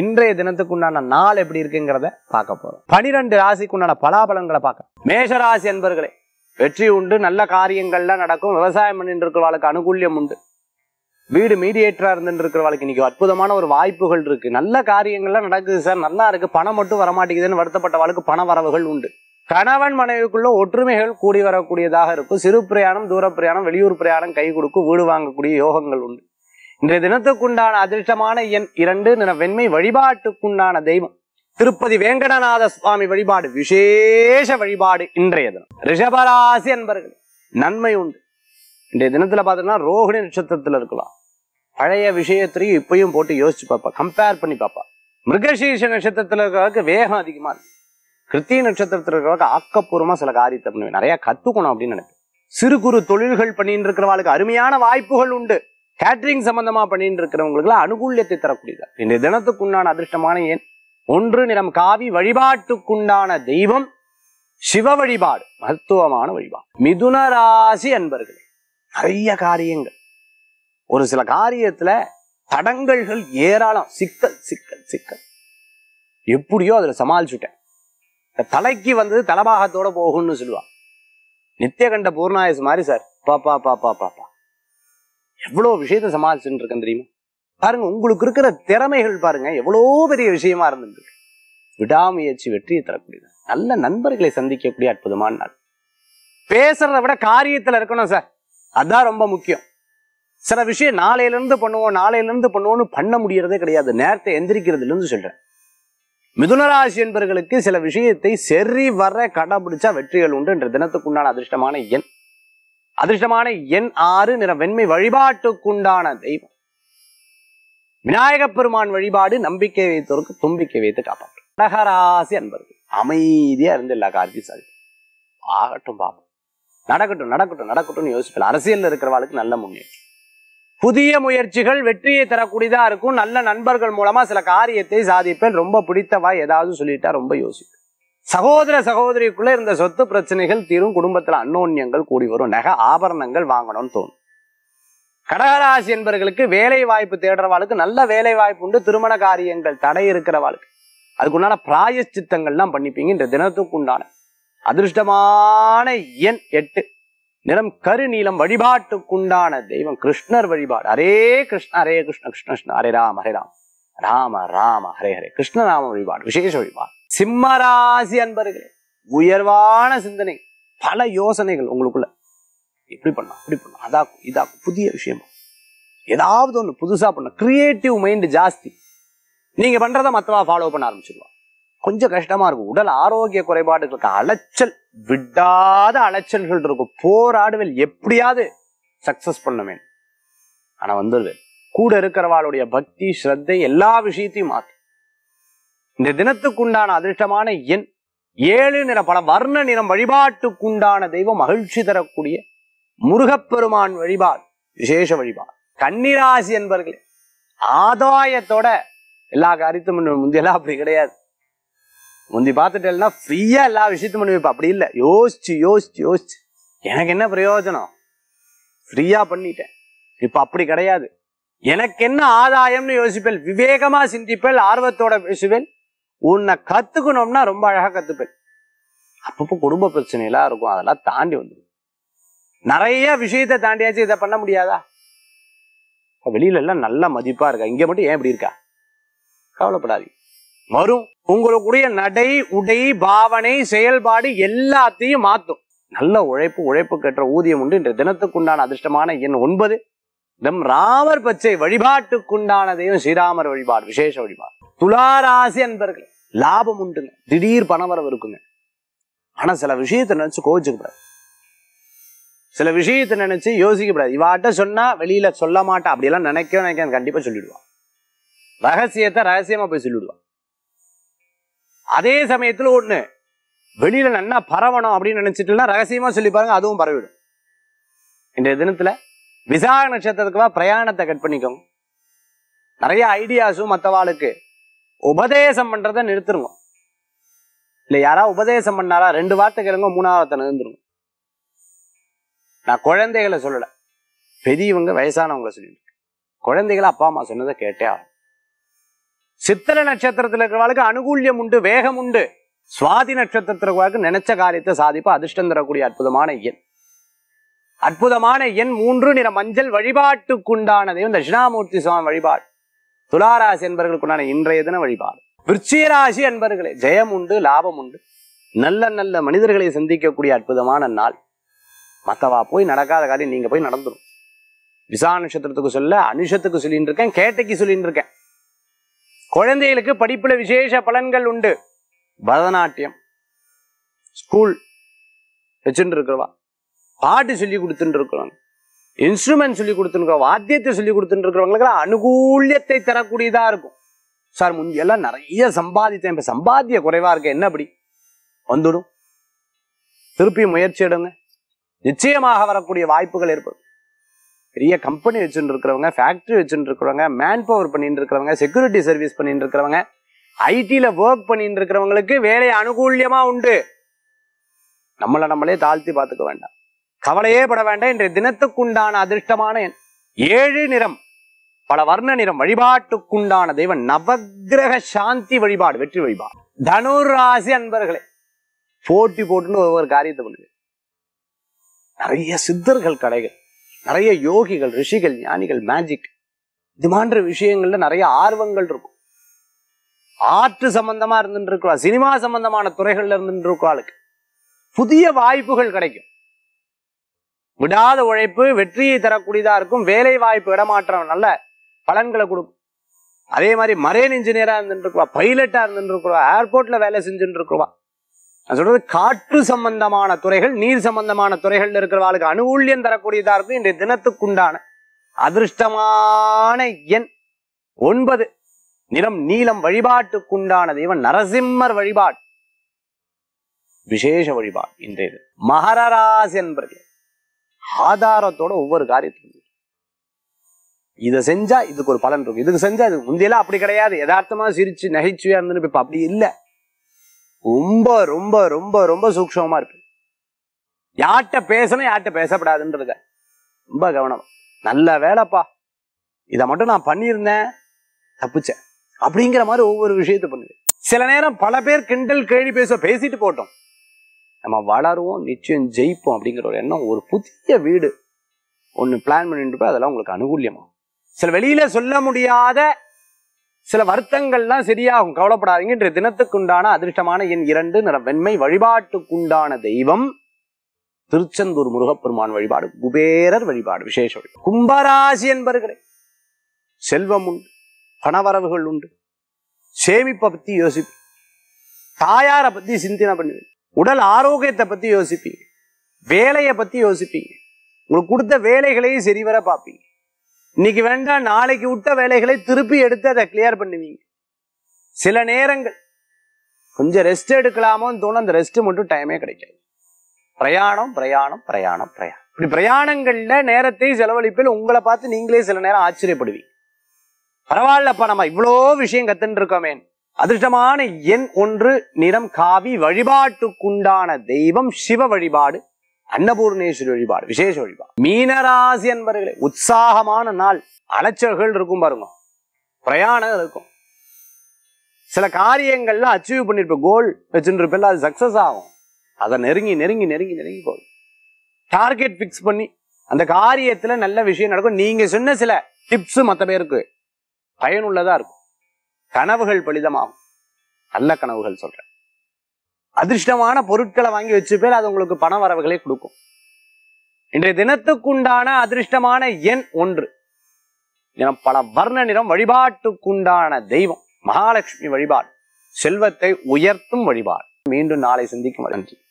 இன்றைய தினத்துக்கு உண்டான நாள் எப்படி இருக்குங்கிறத பார்க்க போறோம் பனிரெண்டு உண்டான பலாபலங்களை பார்க்க மேஷராசி என்பர்களே வெற்றி உண்டு நல்ல காரியங்கள்லாம் நடக்கும் விவசாயம் பண்ணிட்டு இருக்கிறவளுக்கு அனுகூல்யம் உண்டு வீடு மீடியேட்டரா இருந்துட்டு வாழ்க்கை இன்னைக்கு அற்புதமான ஒரு வாய்ப்புகள் இருக்கு நல்ல காரியங்கள்லாம் நடக்குது சார் நல்லா இருக்கு பணம் மட்டும் வரமாட்டேங்குதுன்னு வாழ்க்கை பண வரவுகள் உண்டு கணவன் மனைவிக்குள்ள ஒற்றுமைகள் கூடி வரக்கூடியதாக இருக்கும் சிறு பிரயாணம் தூர பிரயாணம் வெளியூர் பிரயாணம் கை கொடுக்கும் வீடு வாங்கக்கூடிய யோகங்கள் உண்டு இன்றைய தினத்துக்குண்டான அதிர்ஷ்டமான எண் இரண்டு நின வெண்மை வழிபாட்டுக்குண்டான தெய்வம் திருப்பதி வேங்கடநாத சுவாமி வழிபாடு விசேஷ வழிபாடு இன்றைய தினம் ரிஷபராசி என்பர்கள் நன்மை உண்டு இன்றைய தினத்துல பாத்தீங்கன்னா ரோகிணி நட்சத்திரத்துல இருக்கலாம் பழைய விஷயத்திலையும் இப்பயும் போட்டு யோசிச்சு பார்ப்பா கம்பேர் பண்ணி பார்ப்பா மிருகசீஷ நட்சத்திரத்துல இருக்கிறவருக்கு வேகம் அதிகமா இருக்கு கிருத்திய நட்சத்திரத்துல இருக்கிறவங்க ஆக்கப்பூர்வமா சில காரியத்தை பண்ணுவேன் நிறைய கத்துக்கணும் அப்படின்னு நினைப்பேன் சிறு குறு தொழில்கள் பண்ணிட்டு இருக்கிறவங்களுக்கு அருமையான வாய்ப்புகள் உண்டு கேட்ரிங் சம்பந்தமா பண்ணிட்டு இருக்கிறவங்களுக்குலாம் அனுகூல்யத்தை தரக்கூடியது இந்த தினத்துக்கு உண்டான அதிர்ஷ்டமான ஏன் ஒன்று நிறம் காவி வழிபாட்டுக்குண்டான தெய்வம் சிவ வழிபாடு மகத்துவமான வழிபாடு மிதுன ராசி அன்பர்களே நிறைய காரியங்கள் ஒரு சில காரியத்துல தடங்கல்கள் ஏராளம் சிக்கல் சிக்கல் சிக்கல் எப்படியோ அதுல சமாளிச்சுட்டேன் தலைக்கு வந்தது தலபாகத்தோட போகும்னு சொல்லுவான் நித்தியகண்ட பூர்ணாயசு மாதிரி சார் பாப்பா பாப்பா பாப்பா எவ்வளோ விஷயத்தை சமாளிச்சுட்டு இருக்கேன் தெரியுமா பாருங்க உங்களுக்கு இருக்கிற திறமைகள் பாருங்க எவ்வளோ பெரிய விஷயமா இருந்துருக்கு விடாமுயற்சி வெற்றியை தரக்கூடியது நல்ல நண்பர்களை சந்திக்கக்கூடிய அற்புதமான நாள் பேசுறதை விட காரியத்தில் இருக்கணும் சார் அதுதான் ரொம்ப முக்கியம் சில விஷயம் நாளையிலேருந்து பண்ணுவோம் நாளையிலேருந்து பண்ணுவோம்னு பண்ண முடியறதே கிடையாது நேரத்தை எந்திரிக்கிறதுலேருந்து சொல்கிறேன் மிதுனராசி என்பர்களுக்கு சில விஷயத்தை செறி வர கடைபிடிச்சா வெற்றிகள் உண்டு என்ற தினத்துக்குண்டான அதிர்ஷ்டமான எண் அதிர்ஷ்டமான என் ஆறு நிற வெண்மை வழிபாட்டுக்குண்டான தெய்வம் விநாயக பெருமான் வழிபாடு நம்பிக்கை வைத்தோருக்கு தும்பிக்கை வைத்து காப்பாற்றும் நடகராசி அன்பர்கள் அமைதியா இருந்து எல்லா சாதி ஆகட்டும் பாப்போம் நடக்கட்டும் நடக்கட்டும் நடக்கட்டும்னு யோசிப்பில் அரசியல் இருக்கிறவாளுக்கு நல்ல முன்னேற்றம் புதிய முயற்சிகள் வெற்றியை தரக்கூடியதா இருக்கும் நல்ல நண்பர்கள் மூலமா சில காரியத்தை சாதிப்பேன் ரொம்ப பிடித்தவா ஏதாவது சொல்லிட்டா ரொம்ப யோசிப்பேன் சகோதர சகோதரிக்குள்ள இருந்த சொத்து பிரச்சனைகள் தீரும் குடும்பத்தில் அன்னோன்யங்கள் கூடி வரும் நகை ஆபரணங்கள் வாங்கணும்னு தோணும் கடகராசி என்பவர்களுக்கு வேலை வாய்ப்பு தேடுறவாளுக்கு நல்ல வேலை வாய்ப்பு உண்டு திருமண காரியங்கள் தடை இருக்கிறவாளுக்கு அதுக்குண்டான பிராயச்சித்தங்கள்லாம் பண்ணிப்பீங்க இந்த தினத்துக்கு உண்டான அதிர்ஷ்டமான எண் எட்டு நிறம் கருநீளம் வழிபாட்டுக்குண்டான தெய்வம் கிருஷ்ணர் வழிபாடு ஹரே கிருஷ்ண ஹரே கிருஷ்ண கிருஷ்ண கிருஷ்ண ஹரே ராம் ஹரே ராம் ராம ராம ஹரே ஹரே கிருஷ்ணராம வழிபாடு விசேஷ வழிபாடு சிம்மராசி அன்பர்களே உயர்வான சிந்தனை பல யோசனைகள் உங்களுக்குள்ள இப்படி பண்ணலாம் இப்படி பண்ணலாம் அதாக்கும் இதாக்கும் புதிய விஷயம் ஏதாவது ஒன்று புதுசாக பண்ண கிரியேட்டிவ் மைண்டு ஜாஸ்தி நீங்கள் பண்ணுறதை மற்றவா ஃபாலோ பண்ண ஆரம்பிச்சிருவான் கொஞ்சம் கஷ்டமாக இருக்கும் உடல் ஆரோக்கிய குறைபாடுகளுக்கு அலைச்சல் விடாத அலைச்சல்கள் இருக்கும் போராடுவேல் எப்படியாவது சக்ஸஸ் பண்ணுவேன் ஆனால் வந்துடுவேன் கூட இருக்கிறவாளுடைய பக்தி ஸ்ரத்தை எல்லா விஷயத்தையும் மாற்றும் இந்த தினத்துக்குண்டான அதிர்ஷ்டமான எண் ஏழு நிற பல வர்ண நிறம் வழிபாட்டுக்குண்டான தெய்வம் மகிழ்ச்சி தரக்கூடிய முருகப்பெருமான் வழிபாடு விசேஷ வழிபாடு கன்னிராசி என்பர்களே ஆதாயத்தோட எல்லா காரியத்தும் முந்தியெல்லாம் அப்படி கிடையாது முந்தி பார்த்துட்டேன்னா ஃப்ரீயா எல்லா விஷயத்தையும் பண்ணுவேன் அப்படி இல்லை யோசிச்சு யோசிச்சு யோசிச்சு எனக்கு என்ன பிரயோஜனம் ஃப்ரீயா பண்ணிட்டேன் இப்ப அப்படி கிடையாது எனக்கு என்ன ஆதாயம்னு யோசிப்பேன் விவேகமா சிந்திப்பேன் ஆர்வத்தோட பேசுவேன் உன்னை கத்துக்கணும்னா ரொம்ப அழகா கத்துப்பேன் அப்பப்போ குடும்ப பிரச்சனை எல்லாம் இருக்கும் அதெல்லாம் தாண்டி வந்துடும் நிறைய விஷயத்த தாண்டியாச்சு இதை பண்ண முடியாதா வெளியில எல்லாம் நல்ல மதிப்பா இருக்கா இங்க மட்டும் ஏன் இப்படி இருக்கா கவலைப்படாது வரும் உங்களுக்குடைய நடை உடை பாவனை செயல்பாடு எல்லாத்தையும் மாத்தும் நல்ல உழைப்பு உழைப்பு கற்ற ஊதியம் உண்டு இன்று தினத்துக்குண்டான அதிர்ஷ்டமான எண் ஒன்பது நம் ராமர் பச்சை வழிபாட்டுக்குண்டானதையும் ஸ்ரீராமர் வழிபாடு விசேஷ வழிபாடு துளாராசி அன்பர்கள் லாபம் உண்டுங்க திடீர் பண வரவு இருக்குங்க ஆனா சில விஷயத்த நினைச்சு கோவிச்சுக்கூடாது சில விஷயத்த நினைச்சு யோசிக்கப்படாது இவாட்ட சொன்னா வெளியில சொல்ல மாட்டா அப்படியெல்லாம் நினைக்க நினைக்க கண்டிப்பா சொல்லிடுவான் ரகசியத்தை ரகசியமா போய் சொல்லிடுவான் அதே சமயத்துல ஒண்ணு வெளியில நல்லா பரவணும் அப்படின்னு நினைச்சிட்டுலாம் ரகசியமா சொல்லி பாருங்க அதுவும் பரவிடும் இந்த தினத்துல விசாக நட்சத்திரத்துக்குவா பிரயாணத்தை கட் பண்ணிக்கோங்க நிறைய ஐடியாஸும் மற்றவாளுக்கு உபதேசம் பண்றத நிறுத்திருவோம் இல்ல யாரா உபதேசம் பண்ணாரா ரெண்டு வார்த்தை கேளுங்க மூணாவது நிறுந்துருங்க நான் குழந்தைகளை சொல்லல பெரியவங்க வயசானவங்களை சொல்லிட்டு குழந்தைகளை அப்பா அம்மா சொன்னதை கேட்டே ஆகும் சித்திர நட்சத்திரத்துல இருக்கிறவாளுக்கு அனுகூல்யம் உண்டு வேகம் உண்டு சுவாதி நட்சத்திரத்துல இருக்கிறவாளுக்கு நினைச்ச காரியத்தை சாதிப்பா அதிர்ஷ்டம் தரக்கூடிய அற்புதமான எண் அற்புதமான எண் மூன்று நிற மஞ்சள் வழிபாட்டுக்குண்டானதையும் தட்சிணாமூர்த்தி சுவாமி வழிபாடு துளாராசி என்பவர்களுக்குண்டான இன்றைய தின வழிபாடு விருச்சிகராசி என்பர்களே ஜெயம் உண்டு லாபம் உண்டு நல்ல நல்ல மனிதர்களை சந்திக்கக்கூடிய அற்புதமான நாள் மத்தவா போய் நடக்காத காரியம் நீங்க போய் நடந்துடும் விசா நட்சத்திரத்துக்கு சொல்ல அனுஷத்துக்கு சொல்லிட்டு இருக்கேன் கேட்டைக்கு சொல்லிட்டு இருக்கேன் குழந்தைகளுக்கு படிப்புல விசேஷ பலன்கள் உண்டு பரதநாட்டியம் ஸ்கூல் வச்சுட்டு இருக்கிறவா பாட்டு சொல்லி கொடுத்துட்டு இருக்கிறவன் இன்ஸ்ட்ருமெண்ட் சொல்லி கொடுத்துருக்கோம் வாத்தியத்தை சொல்லி கொடுத்துருக்கிறவங்களுக்கு அனுகூல்யத்தை தரக்கூடியதா இருக்கும் சார் முந்தியெல்லாம் நிறைய சம்பாதித்தேன் இப்ப சம்பாத்திய குறைவா இருக்க என்ன அப்படி வந்துடும் திருப்பி முயற்சி எடுங்க நிச்சயமாக வரக்கூடிய வாய்ப்புகள் ஏற்படும் பெரிய கம்பெனி வச்சுட்டு இருக்கிறவங்க ஃபேக்ட்ரி வச்சுட்டு இருக்கிறவங்க மேன் பவர் பண்ணிட்டு இருக்கிறவங்க செக்யூரிட்டி சர்வீஸ் பண்ணிட்டு இருக்கிறவங்க ஐடியில் ஒர்க் பண்ணிட்டு இருக்கிறவங்களுக்கு வேலை அனுகூல்யமா உண்டு நம்மளை நம்மளே தாழ்த்தி பார்த்துக்க வேண்டாம் கவலையே பட வேண்டாம் இன்றைய தினத்துக்குண்டான அதிர்ஷ்டமான ஏழு நிறம் பல வர்ண நிறம் வழிபாட்டுக்குண்டான தெய்வம் நவகிரக சாந்தி வழிபாடு வெற்றி வழிபாடு தனுர் ராசி அன்பர்களே போட்டி போட்டுன்னு ஒவ்வொரு காரியத்தை பண்ணுங்க நிறைய சித்தர்கள் கடைகள் நிறைய யோகிகள் ரிஷிகள் ஞானிகள் மேஜிக் இது மாதிரி விஷயங்கள்ல நிறைய ஆர்வங்கள் இருக்கும் ஆற்று சம்பந்தமா இருந்துட்டு இருக்கிறா சினிமா சம்பந்தமான துறைகள்ல இருந்துட்டு இருக்கிறாளுக்கு புதிய வாய்ப்புகள் கிடைக்கும் விடாத உழைப்பு வெற்றியை தரக்கூடியதா இருக்கும் வேலை வாய்ப்பு இடமாற்றம் நல்ல பலன்களை கொடுக்கும் அதே மாதிரி மரேன் இன்ஜினியரா இருந்துருக்குவா பைலட்டா இருந்துருக்குவா ஏர்போர்ட்ல வேலை செஞ்சுட்டு இருக்குவா நான் சொல்றது காற்று சம்பந்தமான துறைகள் நீர் சம்பந்தமான துறைகள்ல இருக்கிறவாளுக்கு அனுகூல்யம் தரக்கூடியதா இருக்கும் இன்றைய தினத்துக்குண்டான அதிர்ஷ்டமான எண் ஒன்பது நிறம் நீளம் வழிபாட்டுக்குண்டானது இவன் நரசிம்மர் வழிபாடு விசேஷ வழிபாடு இன்றைய மகர ராசி என்பது ஆதாரத்தோட ஒவ்வொரு காரியத்தையும் இதை செஞ்சா இதுக்கு ஒரு பலன் இருக்கும் இதுக்கு செஞ்சா இது முந்தையெல்லாம் அப்படி கிடையாது யதார்த்தமா சிரிச்சு நகைச்சுவையா இருந்துன்னு இப்ப அப்படி இல்லை ரொம்ப ரொம்ப ரொம்ப ரொம்ப சூக்ஷமா இருக்கு யார்கிட்ட பேசணும் யார்கிட்ட பேசப்படாதுன்றத ரொம்ப கவனம் நல்ல வேலைப்பா இதை மட்டும் நான் பண்ணியிருந்தேன் தப்பிச்சேன் அப்படிங்கிற மாதிரி ஒவ்வொரு விஷயத்தை பண்ணுது சில நேரம் பல பேர் கிண்டல் கேள்வி பேச பேசிட்டு போட்டோம் நம்ம வளருவோம் நிச்சயம் ஜெயிப்போம் அப்படிங்கிற ஒரு எண்ணம் ஒரு புதிய வீடு ஒன்று பிளான் பண்ணிட்டு அதெல்லாம் உங்களுக்கு அனுகூலியமாகும் சில வெளியில சொல்ல முடியாத சில வருத்தங்கள்லாம் சரியாகும் கவலைப்படாதீங்க இன்றைய தினத்துக்குண்டான அதிர்ஷ்டமான என் இரண்டு நிற வெண்மை வழிபாட்டுக்குண்டான தெய்வம் திருச்செந்தூர் முருகப்பெருமான் வழிபாடு குபேரர் வழிபாடு விசேஷ வழிபாடு கும்பராசி என்பர்களே செல்வம் உண்டு பணவரவுகள் உண்டு சேமிப்பை பற்றி யோசிப்பு தாயாரை பற்றி சிந்தனை பண்ணுவேன் உடல் ஆரோக்கியத்தை பற்றி யோசிப்பீங்க வேலையை பற்றி யோசிப்பீங்க உங்களுக்கு கொடுத்த வேலைகளையும் சரிவர பார்ப்பீங்க இன்னைக்கு வேண்டாம் நாளைக்கு விட்ட வேலைகளை திருப்பி எடுத்து அதை கிளியர் பண்ணுவீங்க சில நேரங்கள் கொஞ்சம் ரெஸ்ட் எடுக்கலாமோன்னு தோணும் அந்த ரெஸ்ட் மட்டும் டைமே கிடைக்காது பிரயாணம் பிரயாணம் பிரயாணம் பிரயாணம் இப்படி பிரயாணங்கள்ல நேரத்தை செலவழிப்பில் உங்களை பார்த்து நீங்களே சில நேரம் ஆச்சரியப்படுவீங்க பரவாயில்லப்பா நம்ம இவ்வளோ விஷயம் கத்துன்னு இருக்கோமேன் அதிர்ஷ்டமான எண் ஒன்று நிறம் காவி வழிபாட்டுக்குண்டான தெய்வம் சிவ வழிபாடு அன்னபூர்ணேஸ்வரி வழிபாடு விசேஷ வழிபாடு மீனராசி என்பர்களே உற்சாகமான நாள் அலைச்சல்கள் இருக்கும் பாருங்க பிரயாணம் இருக்கும் சில காரியங்கள்லாம் அச்சீவ் பண்ணிருப்ப கோல் வச்சுருப்பல அது சக்சஸ் ஆகும் அதை நெருங்கி நெருங்கி நெருங்கி நெருங்கி போகும் டார்கெட் பிக்ஸ் பண்ணி அந்த காரியத்துல நல்ல விஷயம் நடக்கும் நீங்க சொன்ன சில டிப்ஸ் மற்ற பேருக்கு பயனுள்ளதா இருக்கும் கனவுகள் பலிதமாகும் நல்ல கனவுகள் சொல்றேன் அதிர்ஷ்டமான பொருட்களை வாங்கி பேர் அது உங்களுக்கு பண வரவுகளை கொடுக்கும் இன்றைய தினத்துக்குண்டான அதிர்ஷ்டமான எண் ஒன்று நிறம் பல வர்ண நிறம் வழிபாட்டுக்குண்டான தெய்வம் மகாலட்சுமி வழிபாடு செல்வத்தை உயர்த்தும் வழிபாடு மீண்டும் நாளை சந்திக்கும் நன்றி